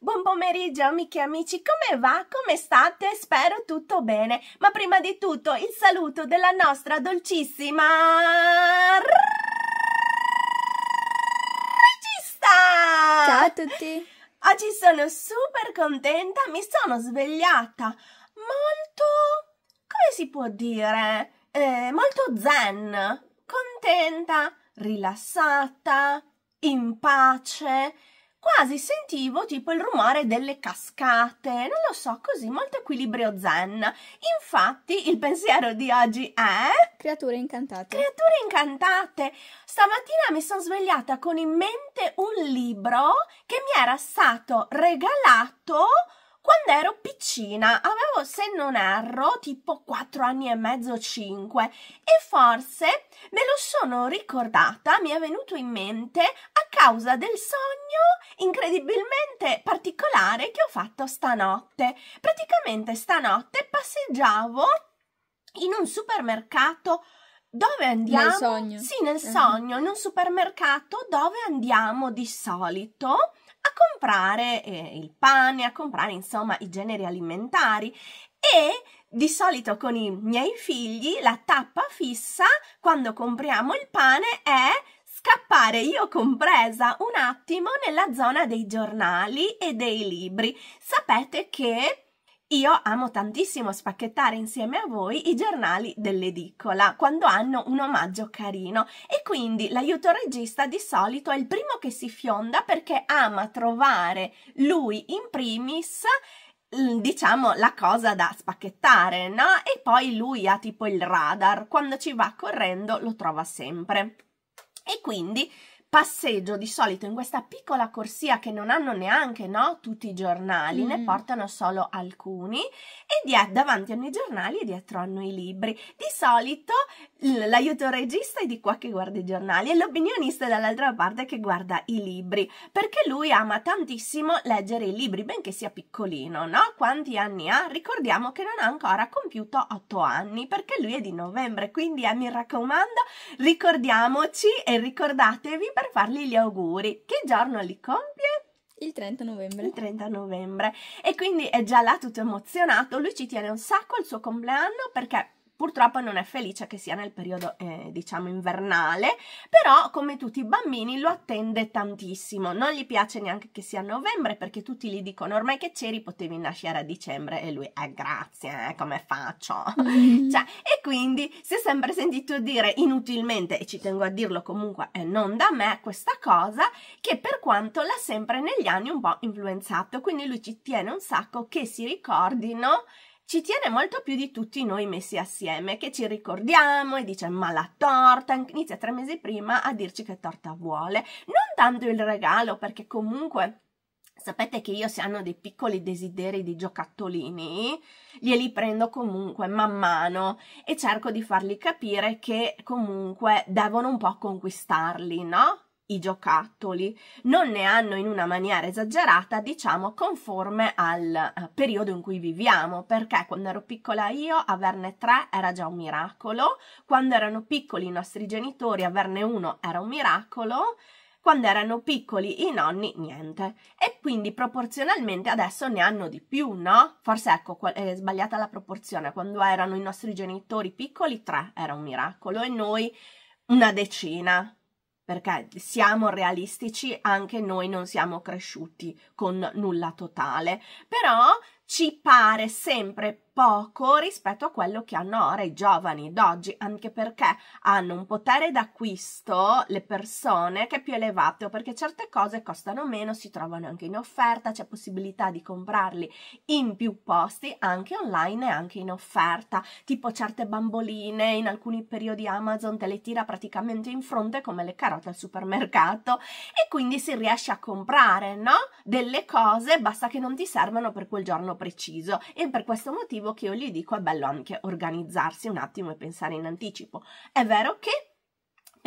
Buon pomeriggio amiche e amici, come va? Come state? Spero tutto bene, ma prima di tutto il saluto della nostra dolcissima regista! Ciao a tutti! Oggi sono super contenta, mi sono svegliata molto, come si può dire, eh, molto zen, contenta, rilassata, in pace quasi sentivo tipo il rumore delle cascate, non lo so, così molto equilibrio zen. Infatti il pensiero di oggi è... Creature incantate. Creature incantate. Stamattina mi sono svegliata con in mente un libro che mi era stato regalato quando ero piccina avevo, se non erro, tipo 4 anni e mezzo, 5 e forse me lo sono ricordata, mi è venuto in mente a causa del sogno incredibilmente particolare che ho fatto stanotte. Praticamente stanotte passeggiavo in un supermercato dove andiamo? Nel sogno. Sì, nel eh. sogno, in un supermercato dove andiamo di solito a comprare eh, il pane, a comprare insomma i generi alimentari e di solito con i miei figli la tappa fissa quando compriamo il pane è scappare io compresa un attimo nella zona dei giornali e dei libri. Sapete che io amo tantissimo spacchettare insieme a voi i giornali dell'edicola quando hanno un omaggio carino e quindi l'aiuto regista di solito è il primo che si fionda perché ama trovare lui in primis mm, diciamo la cosa da spacchettare, no? E poi lui ha tipo il radar, quando ci va correndo lo trova sempre. E quindi passeggio di solito in questa piccola corsia che non hanno neanche no, tutti i giornali, mm. ne portano solo alcuni e diet- davanti hanno i giornali e dietro hanno i libri. Di solito l- l'aiuto regista è di qua che guarda i giornali e l'opinionista è dall'altra parte che guarda i libri, perché lui ama tantissimo leggere i libri, benché sia piccolino, no? Quanti anni ha? Ricordiamo che non ha ancora compiuto 8 anni, perché lui è di novembre, quindi eh, mi raccomando, ricordiamoci e ricordatevi per fargli gli auguri. Che giorno li compie? Il 30 novembre. Il 30 novembre. E quindi è già là tutto emozionato. Lui ci tiene un sacco il suo compleanno perché purtroppo non è felice che sia nel periodo eh, diciamo invernale, però come tutti i bambini lo attende tantissimo, non gli piace neanche che sia a novembre perché tutti gli dicono ormai che c'eri potevi nascere a dicembre e lui eh grazie, eh, come faccio? Mm-hmm. cioè, e quindi si è sempre sentito dire inutilmente, e ci tengo a dirlo comunque eh, non da me, questa cosa che per quanto l'ha sempre negli anni un po' influenzato, quindi lui ci tiene un sacco che si ricordino ci tiene molto più di tutti noi messi assieme, che ci ricordiamo e dice ma la torta, inizia tre mesi prima a dirci che torta vuole, non dando il regalo perché comunque sapete che io se hanno dei piccoli desideri di giocattolini, glieli prendo comunque man mano e cerco di fargli capire che comunque devono un po' conquistarli, no? i giocattoli non ne hanno in una maniera esagerata, diciamo conforme al eh, periodo in cui viviamo, perché quando ero piccola io averne tre era già un miracolo, quando erano piccoli i nostri genitori averne uno era un miracolo, quando erano piccoli i nonni niente e quindi proporzionalmente adesso ne hanno di più, no? Forse ecco è sbagliata la proporzione, quando erano i nostri genitori piccoli tre era un miracolo e noi una decina, perché siamo realistici, anche noi non siamo cresciuti con nulla totale, però ci pare sempre poco rispetto a quello che hanno ora i giovani d'oggi, anche perché hanno un potere d'acquisto le persone che è più elevato, perché certe cose costano meno, si trovano anche in offerta, c'è possibilità di comprarli in più posti, anche online e anche in offerta, tipo certe bamboline in alcuni periodi Amazon te le tira praticamente in fronte come le carote al supermercato e quindi si riesce a comprare, no? Delle cose, basta che non ti servano per quel giorno preciso e per questo motivo che io gli dico è bello anche organizzarsi un attimo e pensare in anticipo. È vero che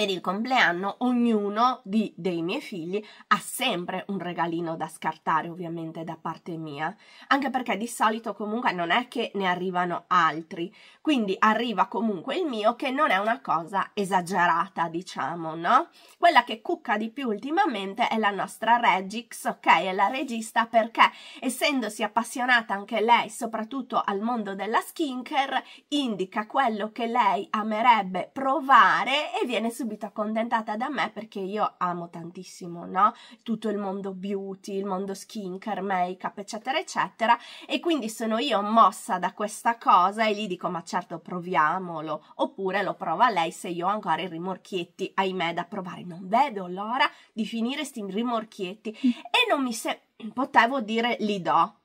per il compleanno ognuno di, dei miei figli ha sempre un regalino da scartare ovviamente da parte mia, anche perché di solito comunque non è che ne arrivano altri, quindi arriva comunque il mio che non è una cosa esagerata diciamo, no? Quella che cucca di più ultimamente è la nostra Regix, ok? È la regista perché essendosi appassionata anche lei soprattutto al mondo della skincare indica quello che lei amerebbe provare e viene subito subito accontentata da me perché io amo tantissimo, no? Tutto il mondo beauty, il mondo skincare, make-up, eccetera, eccetera. E quindi sono io mossa da questa cosa e gli dico, ma certo, proviamolo. Oppure lo prova lei se io ho ancora i rimorchietti, ahimè, da provare. Non vedo l'ora di finire sti rimorchietti. Mm. E non mi se... potevo dire, li do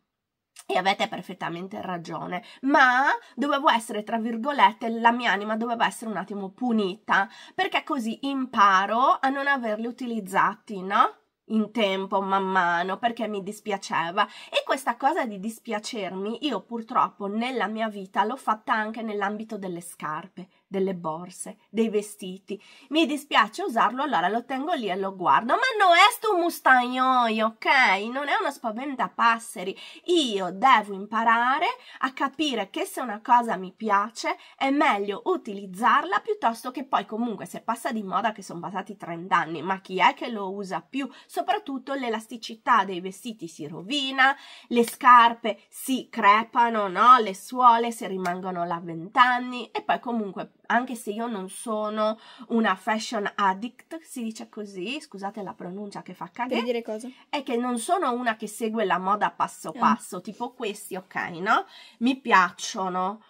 e avete perfettamente ragione, ma dovevo essere, tra virgolette, la mia anima doveva essere un attimo punita, perché così imparo a non averli utilizzati, no? in tempo, man mano, perché mi dispiaceva. E questa cosa di dispiacermi, io purtroppo nella mia vita l'ho fatta anche nell'ambito delle scarpe delle borse, dei vestiti. Mi dispiace usarlo, allora lo tengo lì e lo guardo. Ma non è un mustagnoio, ok? Non è uno spaventapasseri. Io devo imparare a capire che se una cosa mi piace è meglio utilizzarla piuttosto che poi comunque se passa di moda che sono passati 30 anni, ma chi è che lo usa più? Soprattutto l'elasticità dei vestiti si rovina, le scarpe si crepano, no? Le suole se rimangono là 20 anni e poi comunque anche se io non sono una fashion addict, si dice così, scusate la pronuncia che fa cagare. dire cosa? È che non sono una che segue la moda passo ah. passo, mm. tipo questi, ok, no? Mi piacciono.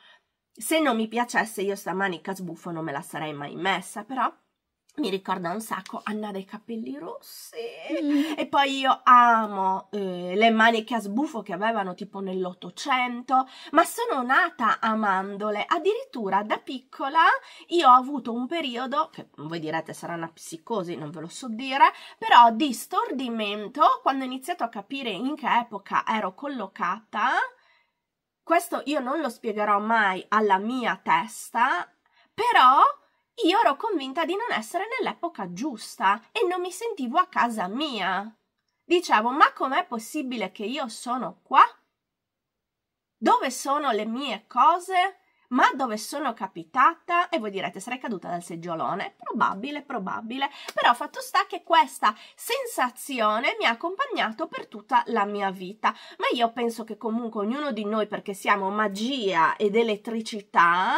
Se non mi piacesse io sta manica sbuffo non me la sarei mai messa, però mi ricorda un sacco Anna dei capelli rossi mm. e poi io amo eh, le maniche a sbuffo che avevano tipo nell'ottocento ma sono nata amandole addirittura da piccola io ho avuto un periodo che voi direte sarà una psicosi non ve lo so dire però di stordimento quando ho iniziato a capire in che epoca ero collocata questo io non lo spiegherò mai alla mia testa però io ero convinta di non essere nell'epoca giusta e non mi sentivo a casa mia. Dicevo, ma com'è possibile che io sono qua? Dove sono le mie cose? Ma dove sono capitata? E voi direte, sarei caduta dal seggiolone? Probabile, probabile. Però fatto sta che questa sensazione mi ha accompagnato per tutta la mia vita. Ma io penso che comunque ognuno di noi, perché siamo magia ed elettricità,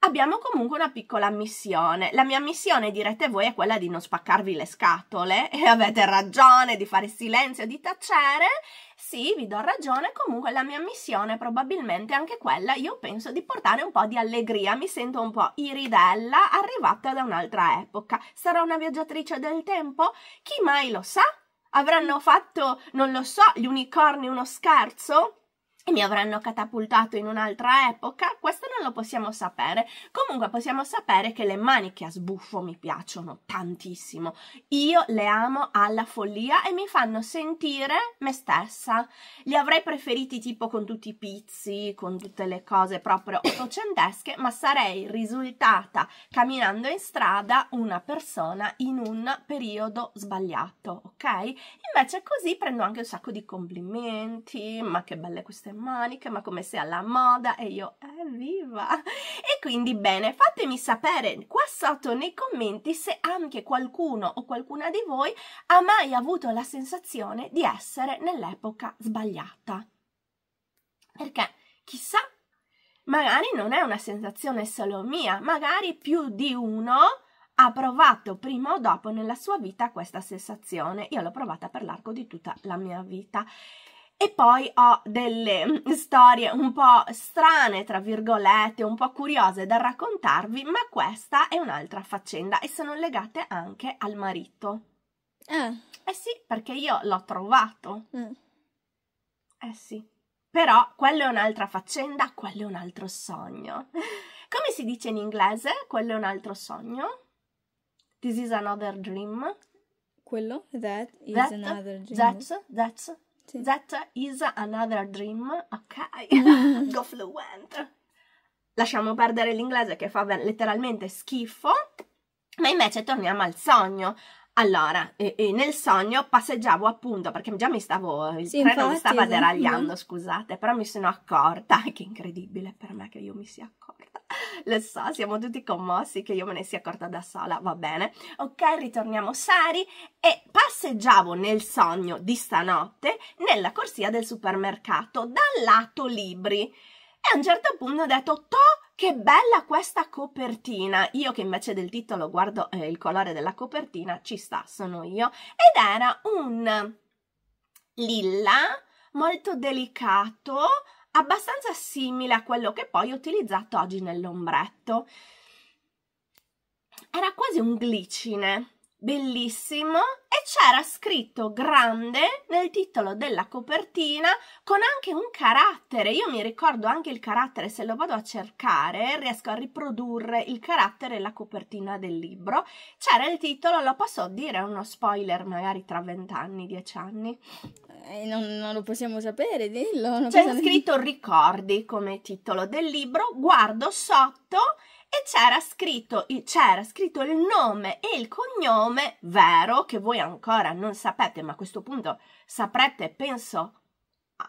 abbiamo comunque una piccola missione. La mia missione, direte voi, è quella di non spaccarvi le scatole e avete ragione di fare silenzio, di tacere. Sì, vi do ragione, comunque la mia missione è probabilmente anche quella, io penso di portare un po' di allegria, mi sento un po' iridella, arrivata da un'altra epoca. Sarò una viaggiatrice del tempo? Chi mai lo sa? Avranno fatto, non lo so, gli unicorni uno scherzo? e mi avranno catapultato in un'altra epoca, questo non lo possiamo sapere. Comunque possiamo sapere che le maniche a sbuffo mi piacciono tantissimo. Io le amo alla follia e mi fanno sentire me stessa. Li avrei preferiti tipo con tutti i pizzi, con tutte le cose proprio ottocentesche, ma sarei risultata camminando in strada una persona in un periodo sbagliato, ok? Invece così prendo anche un sacco di complimenti, ma che belle queste maniche, ma come se alla moda e io evviva! E quindi bene, fatemi sapere qua sotto nei commenti se anche qualcuno o qualcuna di voi ha mai avuto la sensazione di essere nell'epoca sbagliata. Perché chissà, magari non è una sensazione solo mia, magari più di uno ha provato prima o dopo nella sua vita questa sensazione. Io l'ho provata per l'arco di tutta la mia vita e poi ho delle mm, storie un po' strane, tra virgolette, un po' curiose da raccontarvi, ma questa è un'altra faccenda e sono legate anche al marito. Eh, eh sì, perché io l'ho trovato. Mm. Eh sì. Però quello è un'altra faccenda, quello è un altro sogno. Come si dice in inglese? Quello è un altro sogno. This is another dream. Quello? That is that, another dream. That's, that's, sì. That is another dream. Ok, go fluent. Lasciamo perdere l'inglese che fa letteralmente schifo, ma invece torniamo al sogno. Allora, e, e nel sogno passeggiavo appunto, perché già mi stavo, il sì, treno infatti, mi stava esatto. deragliando, scusate, però mi sono accorta, che incredibile per me che io mi sia accorta lo so, siamo tutti commossi che io me ne sia accorta da sola, va bene. Ok, ritorniamo seri e passeggiavo nel sogno di stanotte nella corsia del supermercato dal lato libri e a un certo punto ho detto to che bella questa copertina! Io che invece del titolo guardo eh, il colore della copertina, ci sta, sono io. Ed era un lilla molto delicato, abbastanza simile a quello che poi ho utilizzato oggi nell'ombretto. Era quasi un glicine, bellissimo e c'era scritto grande nel titolo della copertina con anche un carattere. Io mi ricordo anche il carattere, se lo vado a cercare riesco a riprodurre il carattere e la copertina del libro. C'era il titolo, lo posso dire, è uno spoiler magari tra vent'anni, dieci anni. Eh, non, non, lo possiamo sapere, dillo. C'è possiamo... scritto ricordi come titolo del libro, guardo sotto e c'era scritto, c'era scritto, il nome e il cognome vero che voi ancora non sapete, ma a questo punto saprete, penso,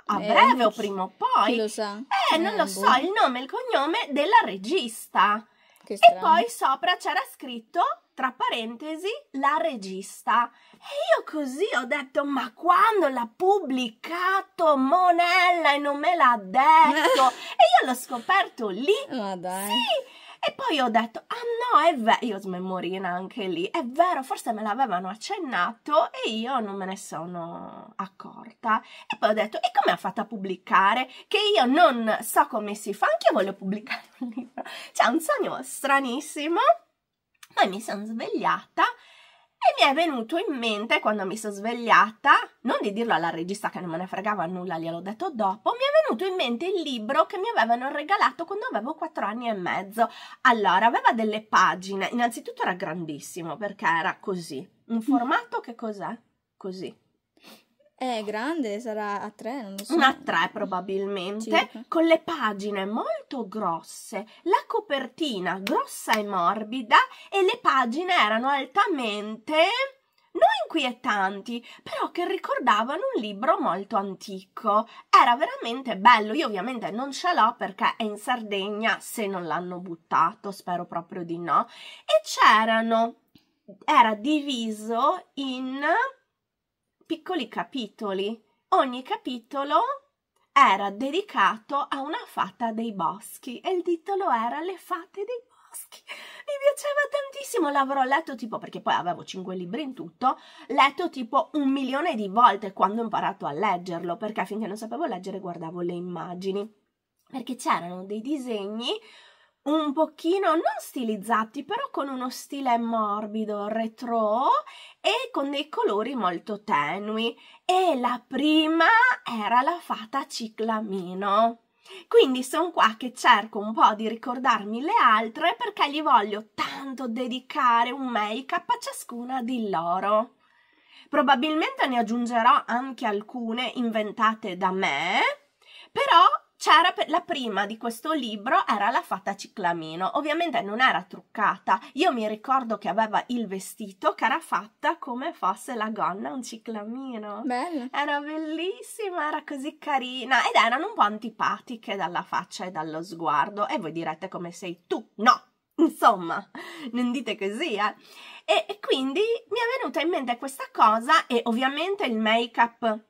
a eh, breve o prima o poi. Chi lo sa? Eh, non lo boh. so, il nome e il cognome della regista. E poi sopra c'era scritto tra parentesi, la regista. E io così ho detto, ma quando l'ha pubblicato Monella e non me l'ha detto? e io l'ho scoperto lì. Ma oh, dai. Sì. E poi ho detto, ah no, è vero, io smemorina anche lì, è vero, forse me l'avevano accennato e io non me ne sono accorta. E poi ho detto, e come ha fatto a pubblicare? Che io non so come si fa, anche io voglio pubblicare un libro. C'è un sogno stranissimo poi mi sono svegliata e mi è venuto in mente quando mi sono svegliata, non di dirlo alla regista che non me ne fregava nulla, gliel'ho detto dopo, mi è venuto in mente il libro che mi avevano regalato quando avevo 4 anni e mezzo. Allora, aveva delle pagine, innanzitutto era grandissimo perché era così, un mm. formato che cos'è? Così è grande, sarà a tre, non lo so. Una a tre probabilmente, Circa. con le pagine molto grosse, la copertina grossa e morbida e le pagine erano altamente non inquietanti, però che ricordavano un libro molto antico. Era veramente bello, io ovviamente non ce l'ho perché è in Sardegna, se non l'hanno buttato, spero proprio di no. E c'erano, era diviso in piccoli capitoli. Ogni capitolo era dedicato a una fata dei boschi e il titolo era Le fate dei boschi. Mi piaceva tantissimo, l'avrò letto tipo perché poi avevo cinque libri in tutto, letto tipo un milione di volte quando ho imparato a leggerlo, perché finché non sapevo leggere guardavo le immagini, perché c'erano dei disegni un pochino non stilizzati, però con uno stile morbido, retro e con dei colori molto tenui e la prima era la fata ciclamino. Quindi sono qua che cerco un po' di ricordarmi le altre perché gli voglio tanto dedicare un make-up a ciascuna di loro. Probabilmente ne aggiungerò anche alcune inventate da me, però c'era la prima di questo libro era la fata ciclamino ovviamente non era truccata io mi ricordo che aveva il vestito che era fatta come fosse la gonna un ciclamino Bella. era bellissima era così carina ed erano un po' antipatiche dalla faccia e dallo sguardo e voi direte come sei tu no Insomma, non dite così, eh? E, e quindi mi è venuta in mente questa cosa e ovviamente il make-up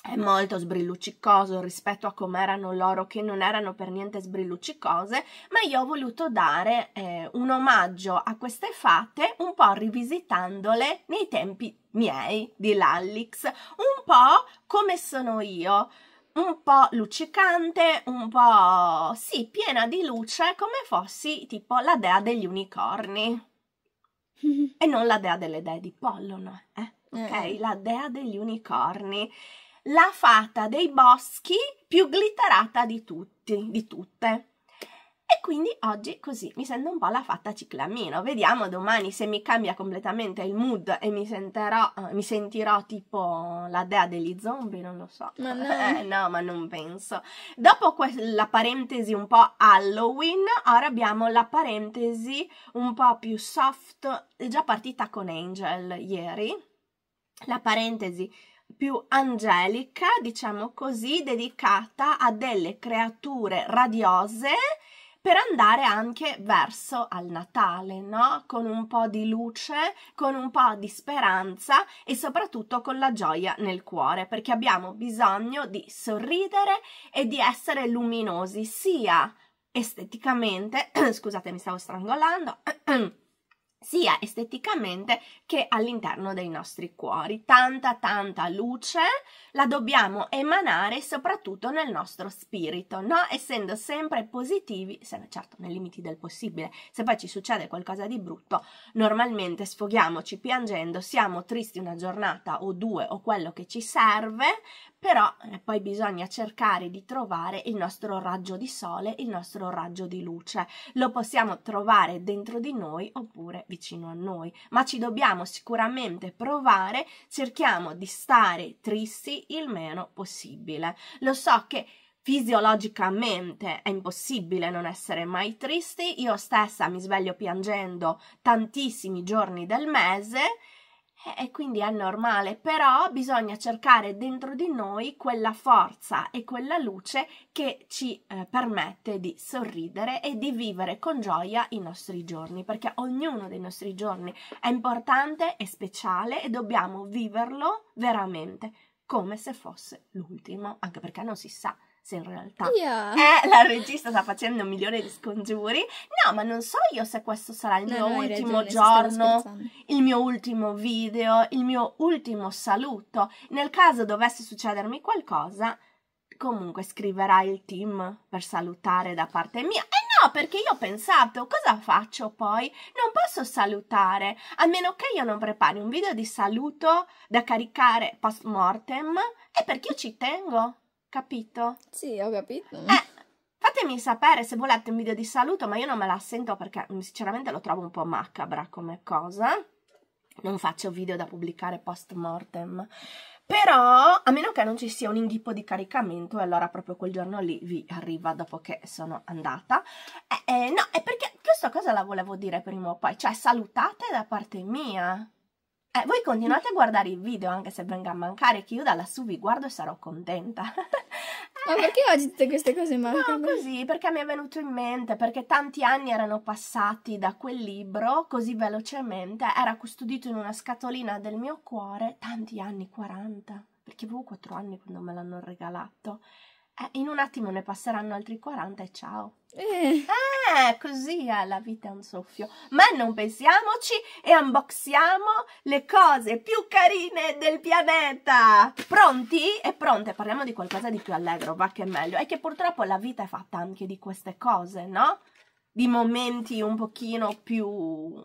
è molto sbrilluccicoso rispetto a come erano loro che non erano per niente sbrilluccicose ma io ho voluto dare eh, un omaggio a queste fate un po' rivisitandole nei tempi miei di Lallix un po' come sono io un po' luccicante, un po' sì, piena di luce, come fossi tipo la dea degli unicorni. e non la dea delle dee di Pollono, eh? Ok, eh. la dea degli unicorni la fata dei boschi più glitterata di, tutti, di tutte. E quindi oggi così mi sento un po' la fatta ciclamino. Vediamo domani se mi cambia completamente il mood e mi, senterò, eh, mi sentirò tipo la dea degli zombie, non lo so. Ma no. Eh, no, ma non penso. Dopo la parentesi un po' Halloween, ora abbiamo la parentesi un po' più soft, è già partita con Angel ieri. La parentesi più angelica, diciamo così, dedicata a delle creature radiose per andare anche verso al Natale, no? Con un po' di luce, con un po' di speranza e soprattutto con la gioia nel cuore, perché abbiamo bisogno di sorridere e di essere luminosi sia esteticamente, scusate mi stavo strangolando, sia esteticamente che all'interno dei nostri cuori. Tanta, tanta luce la dobbiamo emanare soprattutto nel nostro spirito, no? Essendo sempre positivi, se, certo nei limiti del possibile. Se poi ci succede qualcosa di brutto, normalmente sfoghiamoci piangendo, siamo tristi una giornata o due o quello che ci serve, però eh, poi bisogna cercare di trovare il nostro raggio di sole, il nostro raggio di luce. Lo possiamo trovare dentro di noi oppure vicino a noi, ma ci dobbiamo sicuramente provare, cerchiamo di stare tristi il meno possibile. Lo so che fisiologicamente è impossibile non essere mai tristi, io stessa mi sveglio piangendo tantissimi giorni del mese eh, e quindi è normale, però bisogna cercare dentro di noi quella forza e quella luce che ci eh, permette di sorridere e di vivere con gioia i nostri giorni, perché ognuno dei nostri giorni è importante e speciale e dobbiamo viverlo veramente come se fosse l'ultimo, anche perché non si sa se in realtà yeah. eh, la regista sta facendo un milione di scongiuri. No, ma non so io se questo sarà il no, mio no, ultimo ragione, giorno, il mio ultimo video, il mio ultimo saluto. Nel caso dovesse succedermi qualcosa, comunque scriverà il team per salutare da parte mia. E eh, no, perché io ho pensato, cosa faccio poi? Non posso salutare, a meno che io non prepari un video di saluto da caricare post mortem. E perché io ci tengo. Capito? Sì, ho capito. Eh, fatemi sapere se volete un video di saluto, ma io non me la sento perché sinceramente lo trovo un po' macabra come cosa. Non faccio video da pubblicare post mortem. Però, a meno che non ci sia un inghippo di caricamento, e allora proprio quel giorno lì vi arriva dopo che sono andata. Eh, eh, no, è perché questa cosa la volevo dire prima o poi, cioè salutate da parte mia. Eh, voi continuate a guardare il video anche se venga a mancare, che io da lassù vi guardo e sarò contenta. Ma perché oggi tutte queste cose mancano? No, così, perché mi è venuto in mente, perché tanti anni erano passati da quel libro così velocemente, era custodito in una scatolina del mio cuore, tanti anni, 40, perché avevo 4 anni quando me l'hanno regalato. Eh, in un attimo ne passeranno altri 40 e ciao. Eh. eh, così la vita è un soffio. Ma non pensiamoci e unboxiamo le cose più carine del pianeta. Pronti? E pronte, parliamo di qualcosa di più allegro, va che è meglio. È che purtroppo la vita è fatta anche di queste cose, no? Di momenti un pochino più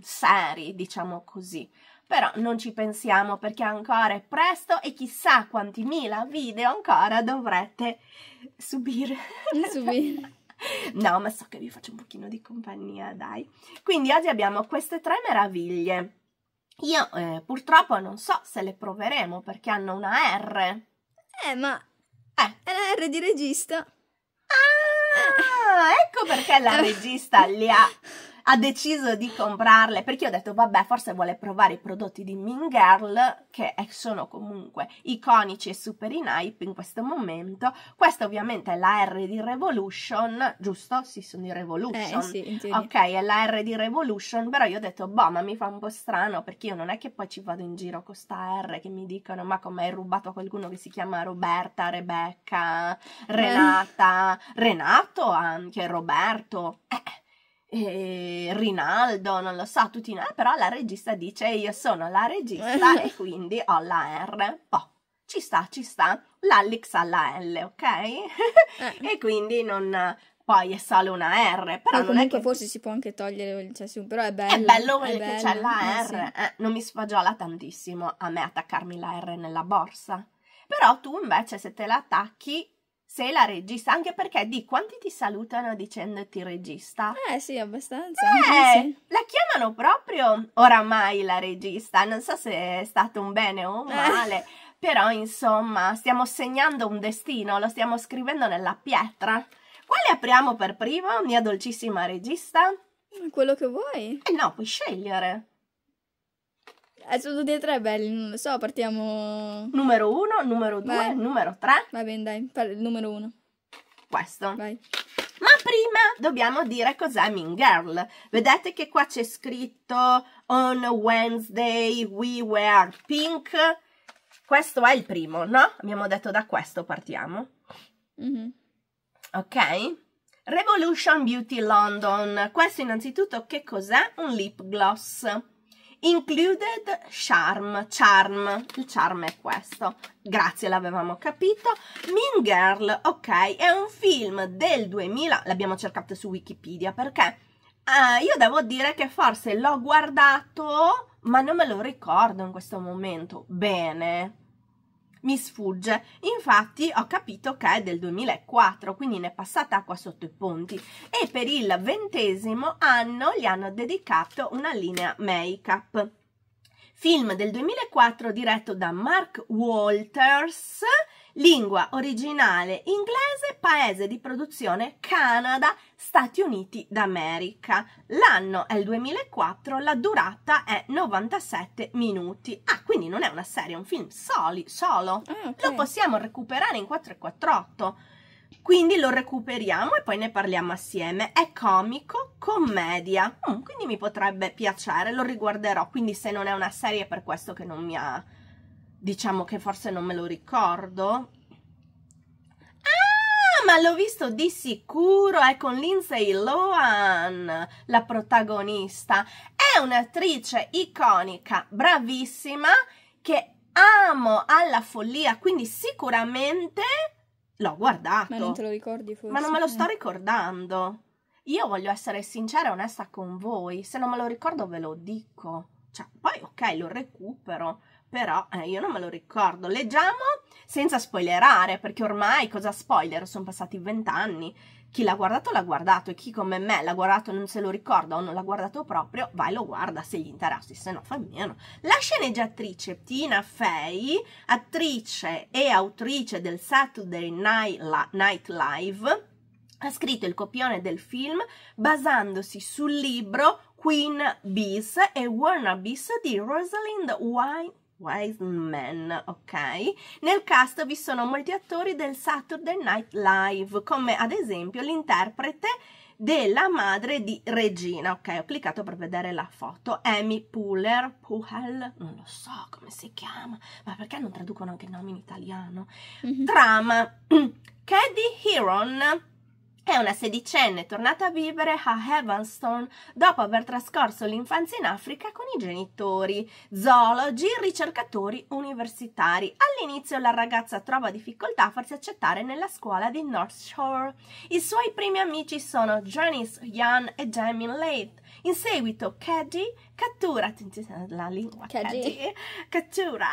seri, diciamo così però non ci pensiamo perché ancora è presto e chissà quanti mila video ancora dovrete subire. subire. no, ma so che vi faccio un pochino di compagnia, dai. Quindi oggi abbiamo queste tre meraviglie. Io eh, purtroppo non so se le proveremo perché hanno una R. Eh, ma... Eh. È la R di regista. Ah, ecco perché la eh. regista li ha ha deciso di comprarle perché ho detto vabbè forse vuole provare i prodotti di Mean Girl che sono comunque iconici e super in hype in questo momento questa ovviamente è la R di Revolution giusto? sì sono di Revolution eh, sì, ok è la R di Revolution però io ho detto boh ma mi fa un po' strano perché io non è che poi ci vado in giro con sta R che mi dicono ma come hai rubato qualcuno che si chiama Roberta, Rebecca, eh. Renata, Renato anche, Roberto eh eh, Rinaldo, non lo so, tutti noi, però la regista dice io sono la regista eh. e quindi ho la R. Oh, ci sta, ci sta, l'Alex ha la L, ok? Eh. e quindi non... Poi è solo una R, però ah, non è che... forse si può anche togliere, cioè, sì, però è bello. È bello è che bello. c'è la R, eh, sì. eh, non mi sfagiola tantissimo a me attaccarmi la R nella borsa. Però tu invece se te la attacchi sei la regista, anche perché di quanti ti salutano dicendoti regista? Eh sì, abbastanza. Eh, sì. la chiamano proprio oramai la regista, non so se è stato un bene o un eh. male, eh. però insomma stiamo segnando un destino, lo stiamo scrivendo nella pietra. Quale apriamo per primo, mia dolcissima regista? Quello che vuoi. Eh no, puoi scegliere. Eh, sono tutti e tre belli, non lo so, partiamo... Numero uno, numero due, Vai. numero tre. Va bene, dai, il numero uno. Questo. Vai. Ma prima dobbiamo dire cos'è Mean Girl. Vedete che qua c'è scritto On Wednesday we were pink. Questo è il primo, no? Abbiamo detto da questo partiamo. Mm -hmm. Ok? Revolution Beauty London. Questo innanzitutto che cos'è? Un lip gloss. Included Charm, Charm, il charm è questo, grazie l'avevamo capito. Mean Girl, ok, è un film del 2000, l'abbiamo cercato su Wikipedia perché eh, io devo dire che forse l'ho guardato ma non me lo ricordo in questo momento bene mi sfugge. Infatti ho capito che è del 2004, quindi ne è passata acqua sotto i ponti. E per il ventesimo anno gli hanno dedicato una linea make-up. Film del 2004 diretto da Mark Walters lingua originale inglese, paese di produzione Canada, Stati Uniti d'America. L'anno è il 2004, la durata è 97 minuti. Ah, quindi non è una serie, è un film soli, solo. Ah, okay. Lo possiamo recuperare in 448. Quindi lo recuperiamo e poi ne parliamo assieme. È comico, commedia, mm, quindi mi potrebbe piacere, lo riguarderò. Quindi se non è una serie è per questo che non mi ha diciamo che forse non me lo ricordo. Ah, ma l'ho visto di sicuro, è con Lindsay Lohan, la protagonista. È un'attrice iconica, bravissima, che amo alla follia, quindi sicuramente l'ho guardato. Ma non te lo ricordi forse? Ma non me lo sto eh. ricordando. Io voglio essere sincera e onesta con voi, se non me lo ricordo ve lo dico. Cioè, poi ok, lo recupero però eh, io non me lo ricordo. Leggiamo senza spoilerare, perché ormai cosa spoiler? Sono passati vent'anni. Chi l'ha guardato l'ha guardato e chi come me l'ha guardato non se lo ricorda o non l'ha guardato proprio, vai lo guarda se gli interessi, se no fa meno. La sceneggiatrice Tina Fey, attrice e autrice del Saturday Night Live, ha scritto il copione del film basandosi sul libro Queen Bees e Warner Bees di Rosalind White. Wiseman, ok? Nel cast vi sono molti attori del Saturday Night Live, come ad esempio l'interprete della madre di Regina, ok? Ho cliccato per vedere la foto, Amy Puller, Puhel, non lo so come si chiama, ma perché non traducono anche il nome in italiano? Mm -hmm. Trama, Caddy Heron, è una sedicenne tornata a vivere a Evanston dopo aver trascorso l'infanzia in Africa con i genitori, zoologi, ricercatori universitari. All'inizio la ragazza trova difficoltà a farsi accettare nella scuola di North Shore. I suoi primi amici sono Janice Young e Jamie Leith. In seguito Caddy cattura, la lingua, Caddy, cattura,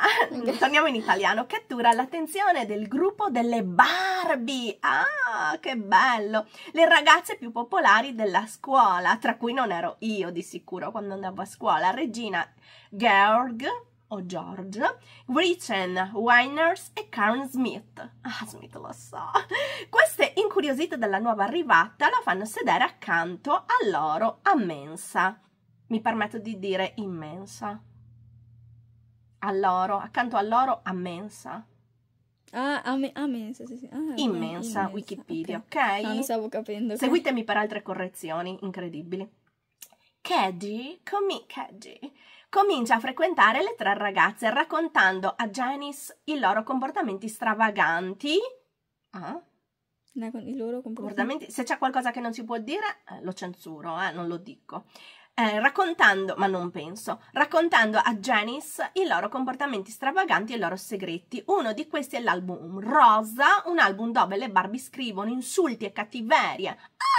torniamo in italiano, cattura l'attenzione del gruppo delle Barbie. Ah, che bello! Le ragazze più popolari della scuola, tra cui non ero io di sicuro quando andavo a scuola, Regina Georg, o George, Gretchen Winers e Karen Smith. Ah, Smith lo so. Queste, incuriosite dalla nuova arrivata, la fanno sedere accanto a loro a mensa. Mi permetto di dire immensa. A loro, accanto a loro a mensa. Ah, a mensa, sì, sì. Ah, immensa, immensa, Wikipedia, ok? okay? No, non stavo capendo. Seguitemi per altre correzioni incredibili. Caddy, commi- Caddy comincia a frequentare le tre ragazze raccontando a Janice i loro comportamenti stravaganti. Ah? I loro comportamenti. comportamenti. Se c'è qualcosa che non si può dire, eh, lo censuro, eh, non lo dico eh, raccontando, ma non penso, raccontando a Janice i loro comportamenti stravaganti e i loro segreti. Uno di questi è l'album Rosa, un album dove le Barbie scrivono insulti e cattiverie.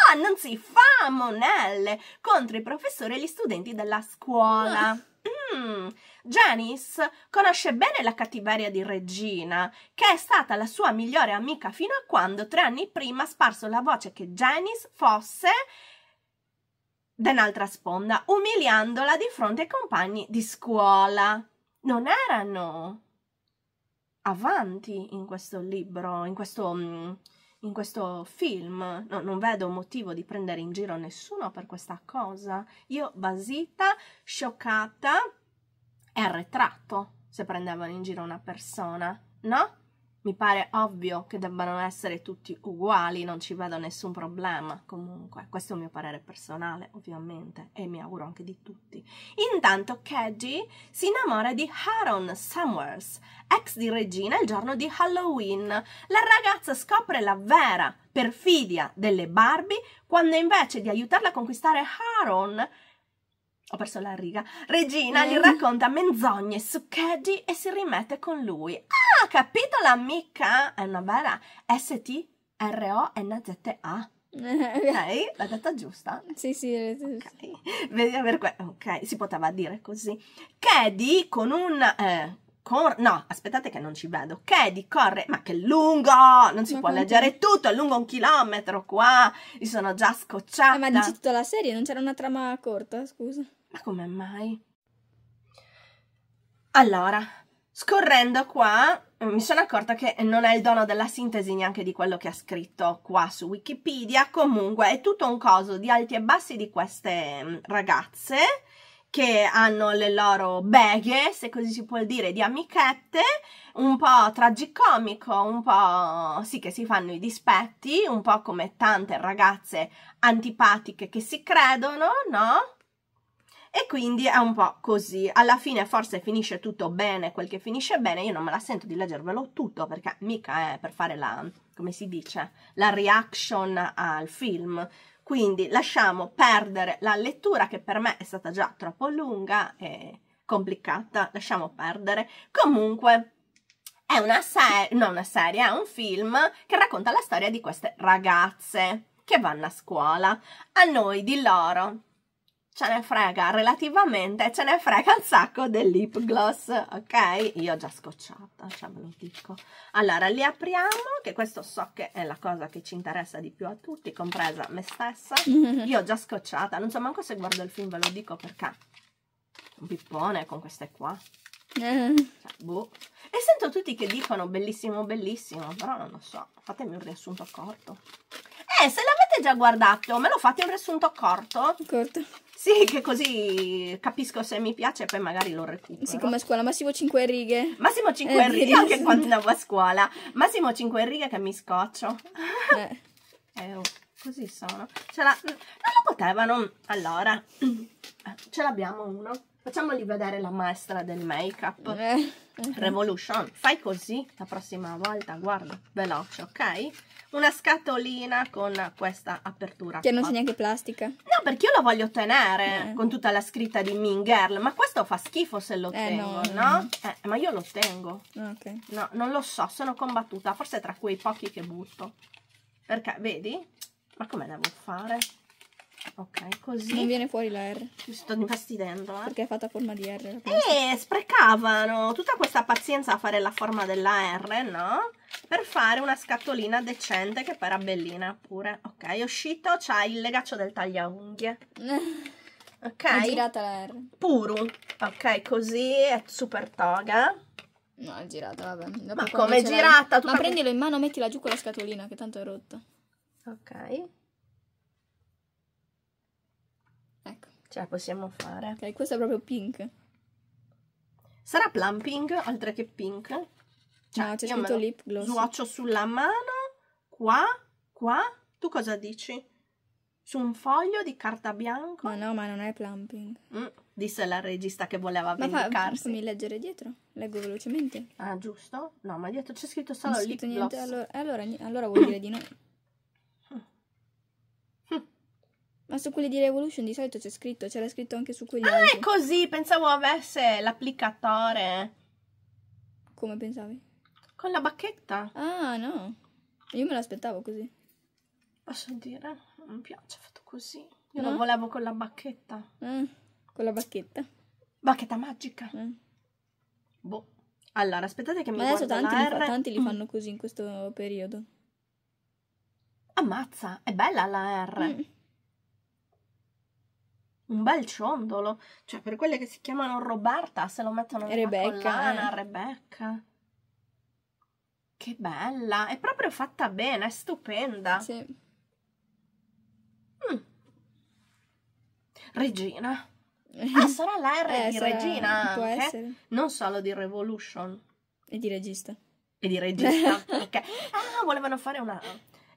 Ah, non si fa, monelle! Contro i professori e gli studenti della scuola. Ah. Mm. Janice conosce bene la cattiveria di Regina, che è stata la sua migliore amica fino a quando tre anni prima ha sparso la voce che Janice fosse dall'altra sponda, umiliandola di fronte ai compagni di scuola. Non erano avanti in questo libro, in questo, in questo film. No, non vedo motivo di prendere in giro nessuno per questa cosa. Io, basita, scioccata e arretrato se prendevano in giro una persona, no? Mi pare ovvio che debbano essere tutti uguali, non ci vedo nessun problema. Comunque, questo è un mio parere personale, ovviamente, e mi auguro anche di tutti. Intanto Caddy si innamora di Aaron Summers, ex di Regina il giorno di Halloween. La ragazza scopre la vera perfidia delle Barbie quando invece di aiutarla a conquistare Aaron, ho perso la riga. Regina mm. gli eh. racconta menzogne su Caddy e si rimette con lui. Ah, capito l'amica? È una bella S-T-R-O-N-Z-A. ok, l'ha detta giusta? Sì, sì, okay. Que- ok, si poteva dire così. Caddy con un... Eh, Cor- no, aspettate che non ci vedo. Caddy corre, ma che lungo! Non si ma può quanto? leggere tutto, è lungo un chilometro qua. Mi sono già scocciata. Eh, ma dici tutta la serie, non c'era una trama corta, scusa. Ma come mai? Allora, scorrendo qua, eh, mi sono accorta che non è il dono della sintesi neanche di quello che ha scritto qua su Wikipedia. Comunque è tutto un coso di alti e bassi di queste mm, ragazze che hanno le loro beghe, se così si può dire, di amichette, un po' tragicomico, un po' sì che si fanno i dispetti, un po' come tante ragazze antipatiche che si credono, no? e quindi è un po' così. Alla fine forse finisce tutto bene, quel che finisce bene, io non me la sento di leggervelo tutto perché mica è per fare la, come si dice, la reaction al film. Quindi lasciamo perdere la lettura che per me è stata già troppo lunga e complicata, lasciamo perdere. Comunque è una serie, non una serie, è un film che racconta la storia di queste ragazze che vanno a scuola. A noi di loro ce ne frega relativamente, ce ne frega un sacco del lip gloss, ok? Io ho già scocciata, cioè ve lo dico. Allora, li apriamo, che questo so che è la cosa che ci interessa di più a tutti, compresa me stessa. Io ho già scocciata, non so manco se guardo il film, ve lo dico perché. Un pippone con queste qua. Cioè, boh. E sento tutti che dicono bellissimo, bellissimo, però non lo so. Fatemi un riassunto corto. Eh, se l'avete già guardato, me lo fate un riassunto corto? Corto. Sì, che così capisco se mi piace e poi magari lo recupero. Sì, come a scuola, massimo 5 righe. Massimo 5 eh, righe anche quando andavo a scuola. Massimo 5 righe che mi scoccio. Eh. eh oh, così sono. Ce la... Non lo potevano. Allora, ce l'abbiamo uno. Facciamoli vedere la maestra del make-up. Eh. Revolution. Fai così la prossima volta, guarda, veloce, ok? Una scatolina con questa apertura. Che non c'è neanche plastica. No, perché io la voglio tenere eh. con tutta la scritta di Mean Girl, ma questo fa schifo se lo eh, tengo, no? no? Eh, eh, ma io lo tengo. Ah, ok. No, non lo so, sono combattuta, forse tra quei pochi che butto. Perché, vedi? Ma come devo fare? Ok, così. Non viene fuori la R. Mi sto infastidendo, eh. Perché è fatta a forma di R. E eh, sprecavano tutta questa pazienza a fare la forma della R, no? Per fare una scatolina decente che però bellina pure. Ok, uscito, c'ha il legaccio del tagliaunghie. Ok. È girata la R. Puru. Ok, così è super toga. No, è girata, vabbè. Dopo Ma come è girata? La... Ma prendilo in mano, mettila giù con la scatolina che tanto è rotta. Ok. Ce possiamo fare. Ok, questo è proprio pink. Sarà plumping, oltre che pink. Cioè, no, c'è scritto lip gloss. Swatcho sulla mano, qua, qua. Tu cosa dici? Su un foglio di carta bianca? Ma no, ma non è plumping. Mm, disse la regista che voleva ma vendicarsi. fammi leggere dietro, leggo velocemente. Ah, giusto? No, ma dietro c'è scritto solo non lip gloss. Niente. Allora, allora, allora vuol dire di no. Ma su quelli di Revolution di solito c'è scritto, c'era scritto anche su quelli Ah, altri. è così, pensavo avesse l'applicatore. Come pensavi? Con la bacchetta. Ah, no. Io me l'aspettavo così. Posso dire? Non mi piace, fatto così. Io no? lo volevo con la bacchetta. Ah, con la bacchetta? Bacchetta magica. Ah. Boh. Allora, aspettate che mi Ma adesso tanti, li, fa, tanti li, fanno mm. così in questo periodo. Ammazza, è bella la R. Mm un bel ciondolo. Cioè, per quelle che si chiamano Roberta, se lo mettono in Rebecca, collana, eh. Rebecca. Che bella! È proprio fatta bene, è stupenda. Sì. Mm. Regina. Ah, sarà la R eh, di sarà... Regina può anche. Non solo di Revolution. E di regista. E di regista, ok. Ah, volevano fare una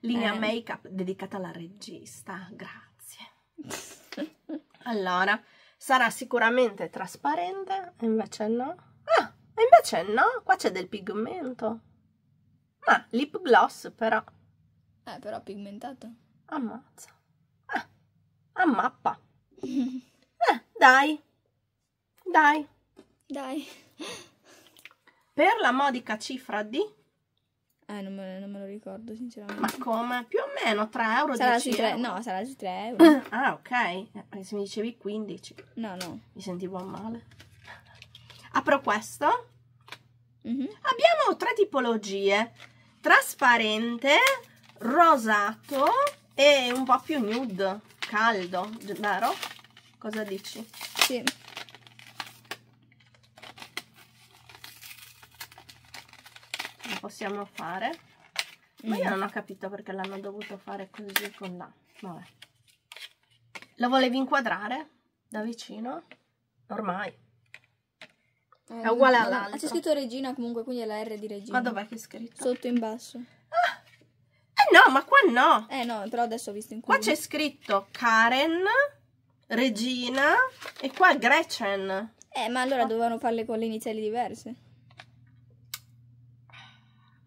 linea eh. make-up dedicata alla regista. Grazie. Allora, sarà sicuramente trasparente, invece no. Ah, invece no, qua c'è del pigmento. Ah, lip gloss però. Eh, però pigmentato. Ammazza. Ah, ammappa. eh, dai. Dai. Dai. Per la modica cifra di eh, non me, non me, lo ricordo, sinceramente. Ma come? Più o meno 3 euro? Sarà 10 3, euro. No, sarà 3 euro. ah, ok. Eh, se mi dicevi 15. No, no. Mi sentivo male. Apro questo. Mm -hmm. Abbiamo tre tipologie. Trasparente, rosato e un po' più nude, caldo, vero? Cosa dici? Sì. possiamo fare ma io mm. non ho capito perché l'hanno dovuto fare così con la vabbè la volevi inquadrare da vicino ormai eh, è uguale all'altra c'è scritto regina comunque quindi è la R di regina ma dov'è che è scritto? sotto in basso ah. eh no ma qua no eh no però adesso ho visto in qua c'è scritto Karen regina e qua Gretchen eh ma allora dovevano farle con le iniziali diverse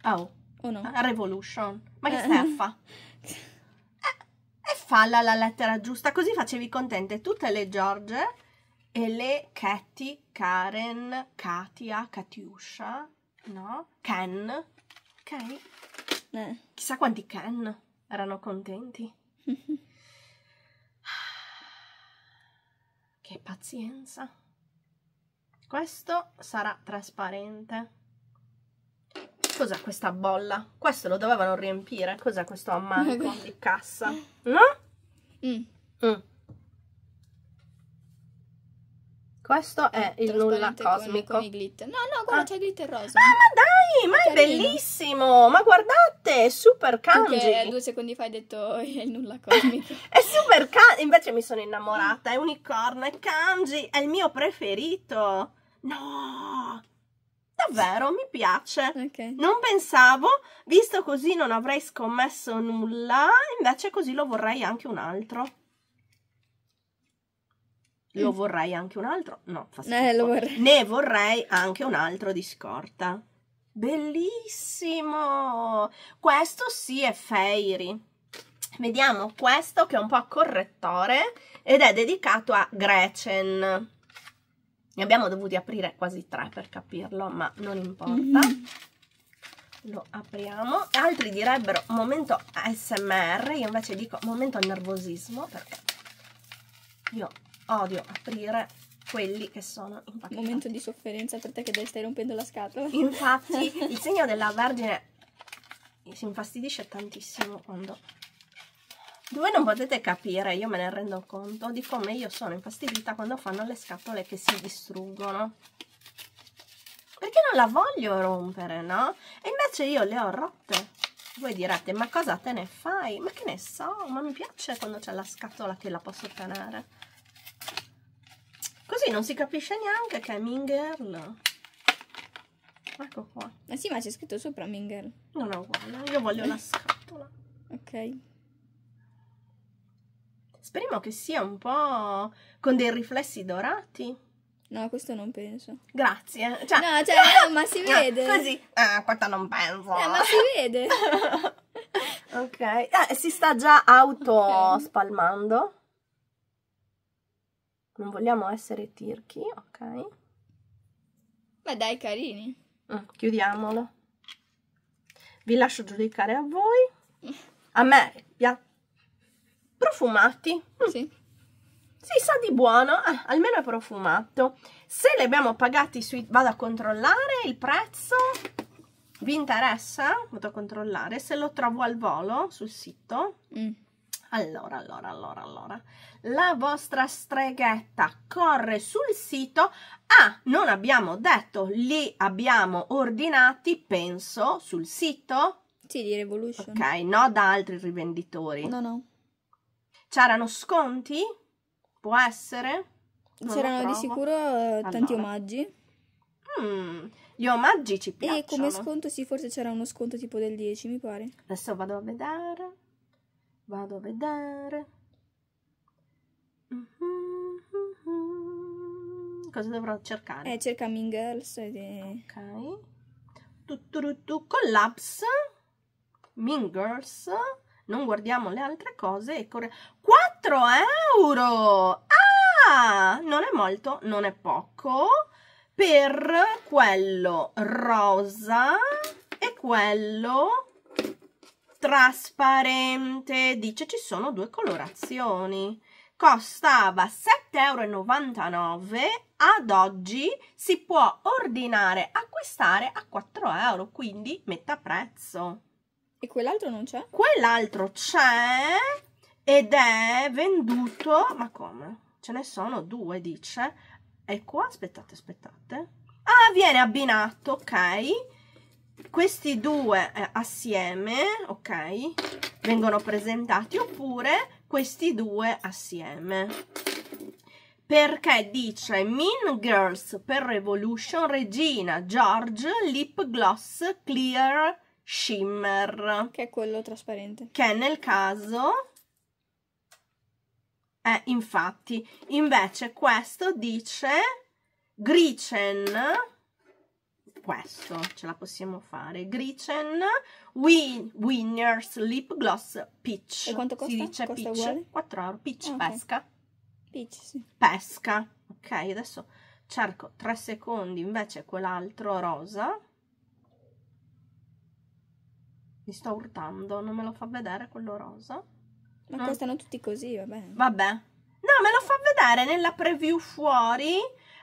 Oh. O no? Revolution. Ma che eh. stai a fa? Eh, e falla la lettera giusta, così facevi contente tutte le Giorge e le Katy, Karen, Katia, Katiusha, no? Ken, ok? Eh. Chissà quanti Ken erano contenti. che pazienza. Questo sarà trasparente. Cos'è questa bolla? Questo lo dovevano riempire. Cos'è questo ammanco di cassa? No? Mm. Mm. Questo è il nulla cosmico. Con, con glitter. No, no, guarda, ah. c'è glitter rosa. Ah, ma dai, ma è, è bellissimo! Ma guardate, è super kanji. Perché due secondi fa hai detto è il nulla cosmico. è super kanji, invece mi sono innamorata, è unicorno, è kanji, è il mio preferito. No! davvero mi piace. Okay. Non pensavo, visto così non avrei scommesso nulla, invece così lo vorrei anche un altro. Lo mm. vorrei anche un altro? No, fa eh, vorrei. Ne vorrei anche un altro di scorta. Bellissimo! Questo sì è Fairy. Vediamo questo che è un po' correttore ed è dedicato a Gretchen. Ne abbiamo dovuti aprire quasi tre per capirlo, ma non importa. Mm. Lo apriamo. Altri direbbero momento ASMR, io invece dico momento nervosismo, perché io odio aprire quelli che sono impacchettati. Momento di sofferenza per te che stai rompendo la scatola. Infatti il segno della Vergine si infastidisce tantissimo quando voi non potete capire, io me ne rendo conto, di come io sono infastidita quando fanno le scatole che si distruggono. Perché non la voglio rompere, no? E invece io le ho rotte. Voi direte, ma cosa te ne fai? Ma che ne so, ma mi piace quando c'è la scatola che la posso tenere. Così non si capisce neanche che è Mean Girl. Ecco qua. Ma sì, ma c'è scritto sopra Mean Girl. Non è uguale, io voglio la scatola. Ok. Speriamo che sia un po' con dei riflessi dorati. No, questo non penso. Grazie. Cioè, no, cioè, no, eh, ma si ah, vede. No, così. Eh, questo non penso. Eh, ma si vede. ok. Eh, si sta già auto okay. spalmando. Non vogliamo essere tirchi, ok. Ma dai, carini. Mm, chiudiamolo. Vi lascio giudicare a voi. A me piace profumati. Mm. Sì, sa di buono, eh, almeno è profumato. Se li abbiamo pagati sui... vado a controllare il prezzo, vi interessa? Vado a controllare, se lo trovo al volo sul sito. Mm. Allora, allora, allora, allora. La vostra streghetta corre sul sito. Ah, non abbiamo detto, li abbiamo ordinati, penso, sul sito? Sì, di Revolution. Ok, no da altri rivenditori. No, no. C'erano sconti? Può essere? Non C'erano di sicuro eh, allora. tanti omaggi. Mm, gli omaggi ci piacciono. E come sconto sì, forse c'era uno sconto tipo del 10, mi pare. Adesso vado a vedere. Vado a vedere. Mm-hmm. Cosa dovrò cercare? Eh, cerca Mean Girls. Ed... Ok. Tutturuttu, collapse. Mean Girls non guardiamo le altre cose e corre 4 euro ah non è molto non è poco per quello rosa e quello trasparente dice ci sono due colorazioni costava 7,99 euro ad oggi si può ordinare acquistare a 4 euro quindi metà prezzo e quell'altro non c'è? Quell'altro c'è ed è venduto, ma come? Ce ne sono due, dice. Ecco, aspettate, aspettate. Ah, viene abbinato, ok. Questi due eh, assieme, ok, vengono presentati, oppure questi due assieme. Perché dice Mean Girls per Revolution, Regina, George, Lip Gloss, Clear, shimmer. Che è quello trasparente. Che nel caso... è infatti. Invece questo dice Gricen. Questo ce la possiamo fare. Gricen Winners Lip Gloss Peach. E quanto costa? Si dice costa peach. Uguale? 4 euro. Peach ah, okay. pesca. Peach, sì. Pesca. Ok, adesso cerco 3 secondi invece quell'altro rosa. Mi sto urtando, non me lo fa vedere quello rosa? Ma no. costano tutti così, vabbè. Vabbè. No, me lo fa vedere nella preview fuori,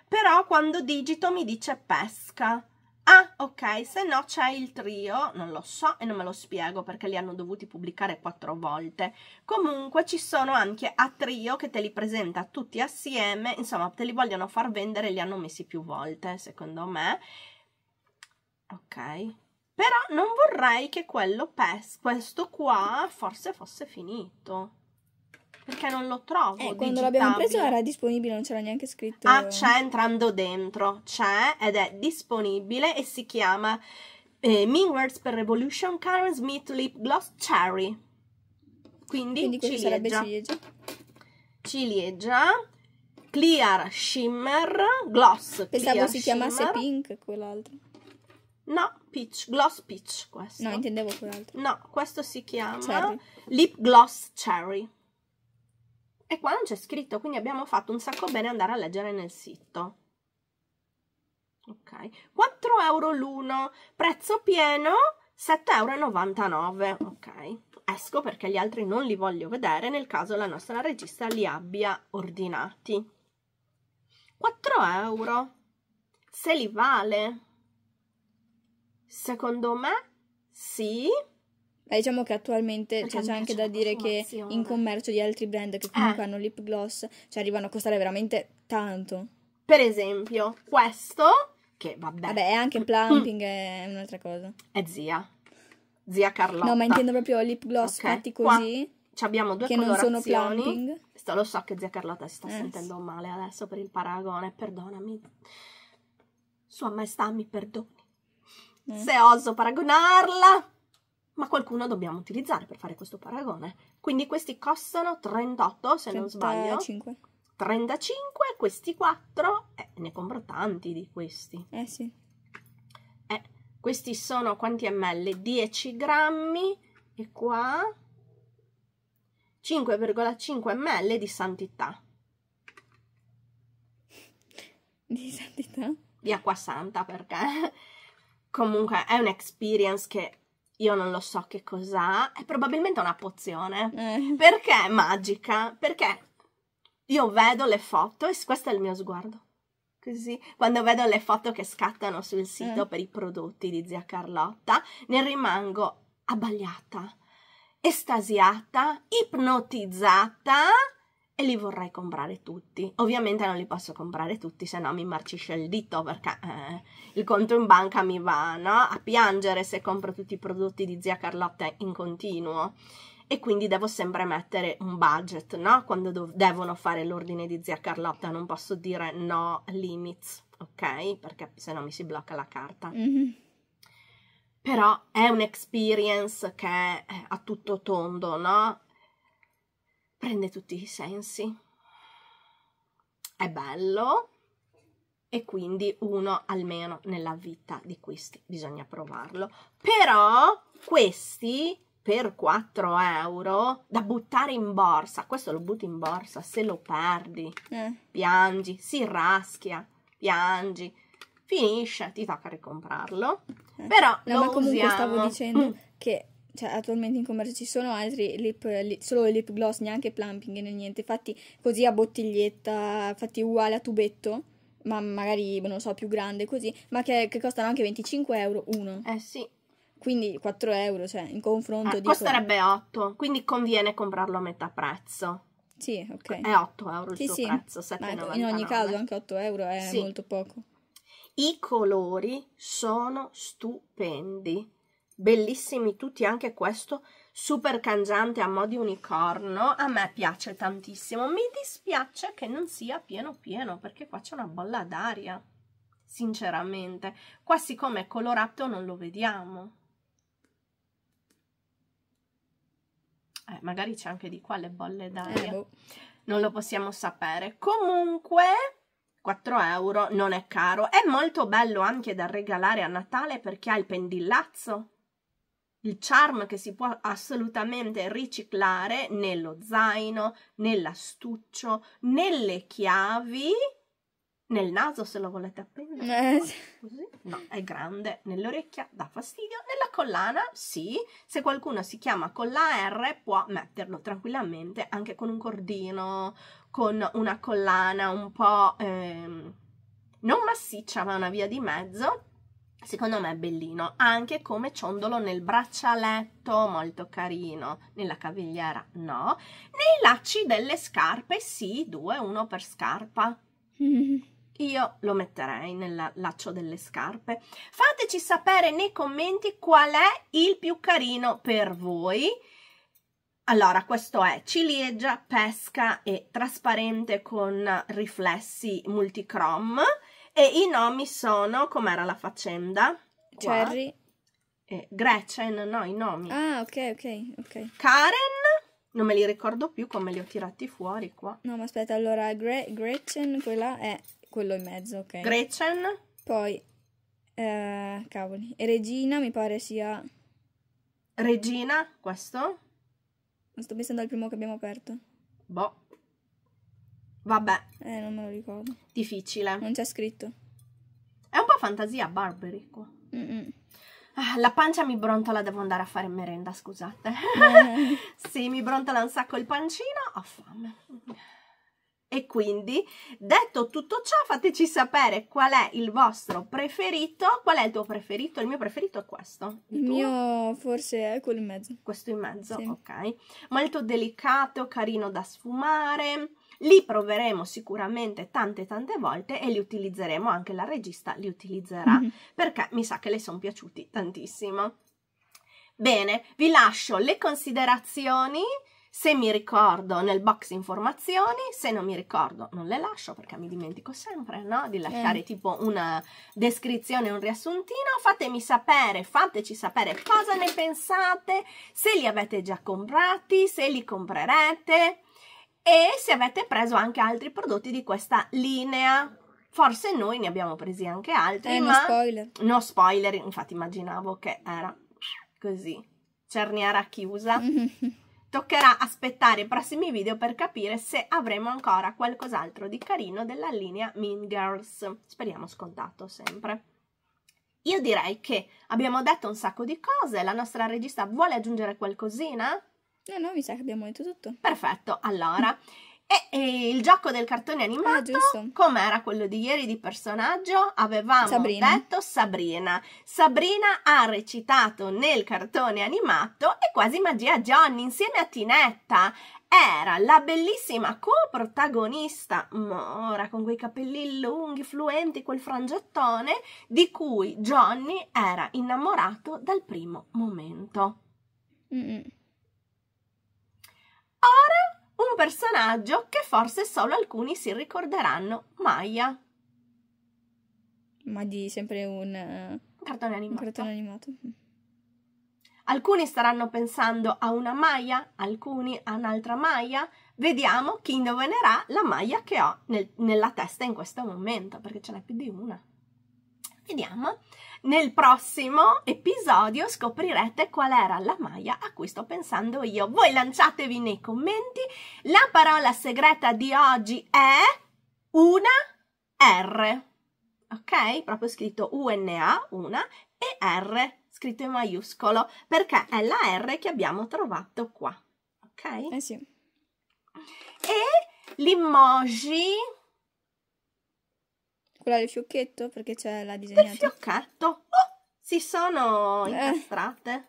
però quando digito mi dice pesca. Ah, ok, se no c'è il trio, non lo so e non me lo spiego perché li hanno dovuti pubblicare quattro volte. Comunque ci sono anche a trio che te li presenta tutti assieme, insomma te li vogliono far vendere, li hanno messi più volte secondo me. Ok, però non vorrei che quello pes questo qua forse fosse finito perché non lo trovo eh, quando l'abbiamo preso era disponibile non c'era neanche scritto ah c'è entrando dentro c'è ed è disponibile e si chiama eh, Mean Words per Revolution Karen Smith Lip Gloss Cherry quindi, quindi ciliegia. ciliegia ciliegia Clear Shimmer Gloss Pensavo si shimmer. chiamasse Pink quell'altro No, peach, gloss peach questo. No, intendevo quell'altro. No, questo si chiama cherry. lip gloss cherry. E qua non c'è scritto, quindi abbiamo fatto un sacco bene andare a leggere nel sito. Ok, 4 euro l'uno, prezzo pieno 7,99 euro. Ok, esco perché gli altri non li voglio vedere nel caso la nostra regista li abbia ordinati. 4 euro, se li vale. Secondo me sì. Beh, diciamo che attualmente cioè, c'è anche da dire che in commercio di altri brand che eh. comunque eh. hanno lip gloss cioè, arrivano a costare veramente tanto. Per esempio, questo che vabbè. Vabbè, è anche mm. plumping, è un'altra cosa. È zia. Zia Carlotta. No, ma intendo proprio lip gloss okay. fatti così. Qua abbiamo due che non sono plumping. Sto, lo so che zia Carlotta si sta eh, sentendo male adesso per il paragone, perdonami. Sua maestà mi perdoni. Mm. se oso paragonarla, ma qualcuno dobbiamo utilizzare per fare questo paragone. Quindi questi costano 38, se 35. non sbaglio. 35, questi 4, eh, ne compro tanti di questi. Eh sì. Eh, questi sono quanti ml? 10 grammi e qua 5,5 ml di santità. Di santità? Di acqua santa perché comunque è un'experience che io non lo so che cos'ha, è probabilmente una pozione. Eh. Perché è magica? Perché io vedo le foto e questo è il mio sguardo. Così, quando vedo le foto che scattano sul sito eh. per i prodotti di zia Carlotta, ne rimango abbagliata, estasiata, ipnotizzata e li vorrei comprare tutti. Ovviamente non li posso comprare tutti, se no mi marcisce il dito perché eh, il conto in banca mi va no? a piangere se compro tutti i prodotti di zia Carlotta in continuo. E quindi devo sempre mettere un budget, no? Quando do- devono fare l'ordine di zia Carlotta non posso dire no limits, ok? Perché se no mi si blocca la carta. Mm-hmm però è un'experience che è eh, a tutto tondo, no? prende tutti i sensi. È bello e quindi uno almeno nella vita di questi bisogna provarlo. Però questi per 4 euro da buttare in borsa, questo lo butti in borsa, se lo perdi, eh. piangi, si raschia, piangi, finisce, ti tocca ricomprarlo. Eh. Però no, ma comunque stavo dicendo mm. che cioè, attualmente in commercio ci sono altri lip, lip, solo lip gloss, neanche plumping né niente, fatti così a bottiglietta, fatti uguale a tubetto, ma magari, non so, più grande così, ma che, che costano anche 25 euro uno. Eh sì. Quindi 4 euro, cioè, in confronto eh, di... Costerebbe 8, quindi conviene comprarlo a metà prezzo. Sì, ok. È 8 euro sì, il sì, prezzo, 7,99. in ogni caso anche 8 euro è sì. molto poco. I colori sono stupendi bellissimi tutti, anche questo super cangiante a mo' di unicorno, a me piace tantissimo, mi dispiace che non sia pieno pieno perché qua c'è una bolla d'aria, sinceramente, qua siccome è colorato non lo vediamo. Eh, magari c'è anche di qua le bolle d'aria, eh, boh. non lo possiamo sapere. Comunque... 4 euro non è caro, è molto bello anche da regalare a Natale perché ha il pendillazzo il charm che si può assolutamente riciclare nello zaino, nell'astuccio, nelle chiavi, nel naso se lo volete appendere, eh, così, no, è grande, nell'orecchia dà fastidio, nella collana sì, se qualcuno si chiama con la R può metterlo tranquillamente anche con un cordino, con una collana un po' eh, non massiccia ma una via di mezzo Secondo me è bellino, anche come ciondolo nel braccialetto, molto carino, nella cavigliera no, nei lacci delle scarpe sì, due, uno per scarpa. Io lo metterei nel laccio delle scarpe. Fateci sapere nei commenti qual è il più carino per voi. Allora, questo è ciliegia, pesca e trasparente con riflessi multicrom. E i nomi sono, com'era la faccenda? Qua. Cherry. Eh, Gretchen, no, i nomi. Ah, ok, ok, ok. Karen, non me li ricordo più come li ho tirati fuori qua. No, ma aspetta, allora Gre Gretchen, quella è quello in mezzo, ok. Gretchen. Poi, eh, cavoli, e Regina mi pare sia... Regina, questo? Non sto pensando al primo che abbiamo aperto. Boh. Vabbè. Eh, non me lo ricordo. Difficile. Non c'è scritto. È un po' fantasia Barbary qua. Mm-mm. Ah, la pancia mi brontola, devo andare a fare merenda, scusate. Eh. sì, mi brontola un sacco il pancino, ho fame. E quindi, detto tutto ciò, fateci sapere qual è il vostro preferito. Qual è il tuo preferito? Il mio preferito è questo. Il, il mio forse è quello in mezzo. Questo in mezzo, sì. ok. Molto delicato, carino da sfumare. Li proveremo sicuramente tante tante volte e li utilizzeremo, anche la regista li utilizzerà, mm-hmm. perché mi sa che le sono piaciuti tantissimo. Bene, vi lascio le considerazioni se mi ricordo nel box informazioni, se non mi ricordo non le lascio perché mi dimentico sempre no? di lasciare eh. tipo una descrizione, un riassuntino, fatemi sapere, fateci sapere cosa ne pensate, se li avete già comprati, se li comprerete e se avete preso anche altri prodotti di questa linea. Forse noi ne abbiamo presi anche altri, eh, ma no spoiler. no spoiler, infatti immaginavo che era così, cerniera chiusa. Toccherà aspettare i prossimi video per capire se avremo ancora qualcos'altro di carino della linea Mean Girls. Speriamo scontato sempre. Io direi che abbiamo detto un sacco di cose, la nostra regista vuole aggiungere qualcosina? No, no, mi sa che abbiamo detto tutto. Perfetto, allora. E, e il gioco del cartone animato, ah, com'era quello di ieri di personaggio? Avevamo Sabrina. detto Sabrina. Sabrina ha recitato nel cartone animato e quasi magia Johnny insieme a Tinetta era la bellissima coprotagonista, ora con quei capelli lunghi, fluenti, quel frangettone, di cui Johnny era innamorato dal primo momento. Mm -mm. Ora un personaggio che forse solo alcuni si ricorderanno, Maya. Ma di sempre un... Eh, cartone animato. Un cartone animato. Alcuni staranno pensando a una Maya, alcuni a un'altra Maya. Vediamo chi indovinerà la Maya che ho nel, nella testa in questo momento, perché ce n'è più di una. Vediamo. Nel prossimo episodio scoprirete qual era la maglia a cui sto pensando io. Voi lanciatevi nei commenti. La parola segreta di oggi è una R. Ok? Proprio scritto UNA, una, e R, scritto in maiuscolo, perché è la R che abbiamo trovato qua. Ok? Eh sì. E l'emoji quella del fiocchetto? Perché c'è la disegnata. Il fiocchetto? Oh, si sono eh. incastrate. Eh.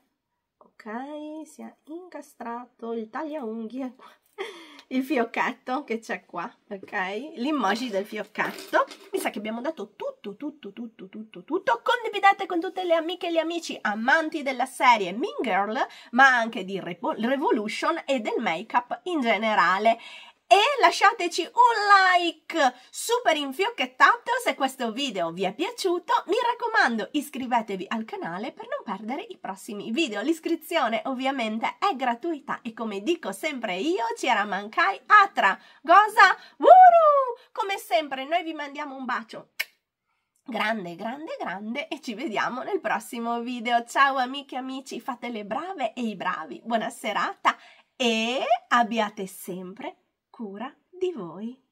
Ok, si è incastrato il tagliaunghie qua. Il fiocchetto che c'è qua, ok? L'immagine del fiocchetto. Mi sa che abbiamo dato tutto, tutto, tutto, tutto, tutto. Condividete con tutte le amiche e gli amici amanti della serie Mean Girl, ma anche di Revolution e del make-up in generale e lasciateci un like super infiocchettato se questo video vi è piaciuto. Mi raccomando iscrivetevi al canale per non perdere i prossimi video. L'iscrizione ovviamente è gratuita e come dico sempre io ci era mancai atra cosa wuru! Come sempre noi vi mandiamo un bacio grande, grande, grande e ci vediamo nel prossimo video. Ciao amiche e amici, fate le brave e i bravi, buona serata e abbiate sempre cura di voi.